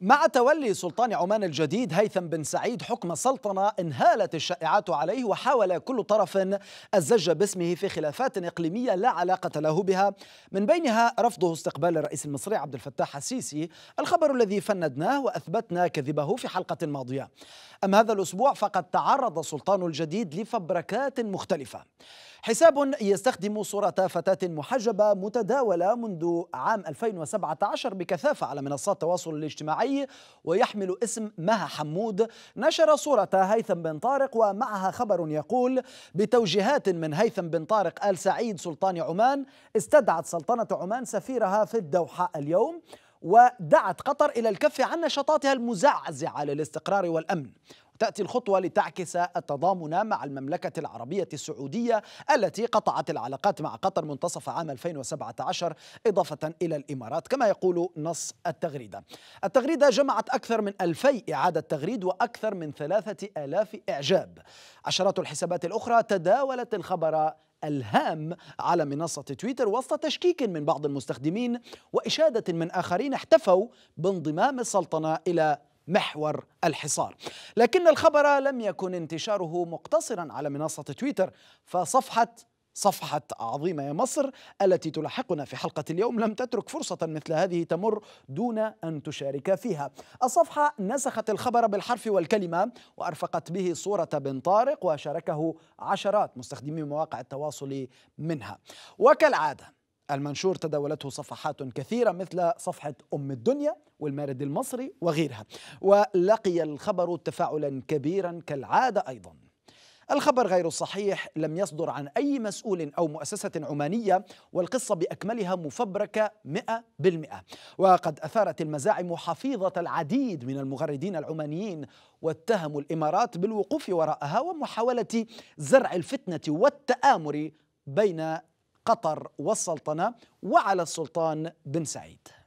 مع تولي سلطان عمان الجديد هيثم بن سعيد حكم السلطنة انهالت الشائعات عليه وحاول كل طرف الزج باسمه في خلافات إقليمية لا علاقة له بها من بينها رفضه استقبال الرئيس المصري عبد الفتاح السيسي الخبر الذي فندناه وأثبتنا كذبه في حلقة ماضية أما هذا الأسبوع فقد تعرض سلطان الجديد لفبركات مختلفة حساب يستخدم صورة فتاة محجبة متداولة منذ عام 2017 بكثافة على منصات التواصل الاجتماعي الحي ويحمل اسم مها حمود نشر صورة هيثم بن طارق ومعها خبر يقول بتوجيهات من هيثم بن طارق آل سعيد سلطان عمان استدعت سلطنة عمان سفيرها في الدوحة اليوم ودعت قطر إلى الكف عن نشاطاتها المزعزعة للاستقرار والأمن تأتي الخطوة لتعكس التضامن مع المملكة العربية السعودية التي قطعت العلاقات مع قطر منتصف عام 2017 إضافة إلى الإمارات كما يقول نص التغريدة التغريدة جمعت أكثر من 2000 إعادة تغريد وأكثر من 3000 إعجاب عشرات الحسابات الأخرى تداولت الخبر الهام على منصة تويتر وسط تشكيك من بعض المستخدمين وإشادة من آخرين احتفوا بانضمام السلطنة إلى محور الحصار لكن الخبر لم يكن انتشاره مقتصرا على منصة تويتر فصفحة صفحة عظيمة يا مصر التي تلاحقنا في حلقة اليوم لم تترك فرصة مثل هذه تمر دون أن تشارك فيها الصفحة نسخت الخبر بالحرف والكلمة وأرفقت به صورة بن طارق وشاركه عشرات مستخدمي مواقع التواصل منها وكالعادة المنشور تداولته صفحات كثيرة مثل صفحة أم الدنيا والمارد المصري وغيرها ولقي الخبر تفاعلا كبيرا كالعادة أيضا الخبر غير الصحيح لم يصدر عن أي مسؤول أو مؤسسة عمانية والقصة بأكملها مفبركة 100% وقد أثارت المزاعم حفيظة العديد من المغردين العمانيين واتهموا الإمارات بالوقوف وراءها ومحاولة زرع الفتنة والتآمر بين قطر والسلطنة وعلى السلطان بن سعيد